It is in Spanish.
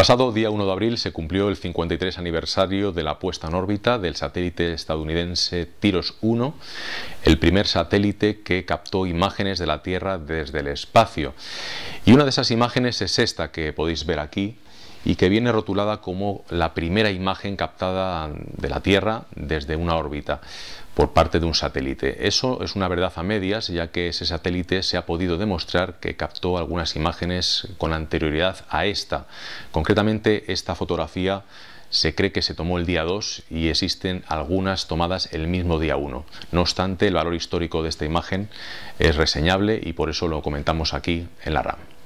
pasado día 1 de abril se cumplió el 53 aniversario de la puesta en órbita del satélite estadounidense Tiros 1, el primer satélite que captó imágenes de la Tierra desde el espacio. Y una de esas imágenes es esta que podéis ver aquí, y que viene rotulada como la primera imagen captada de la Tierra desde una órbita por parte de un satélite. Eso es una verdad a medias, ya que ese satélite se ha podido demostrar que captó algunas imágenes con anterioridad a esta. Concretamente, esta fotografía se cree que se tomó el día 2 y existen algunas tomadas el mismo día 1. No obstante, el valor histórico de esta imagen es reseñable y por eso lo comentamos aquí en la RAM.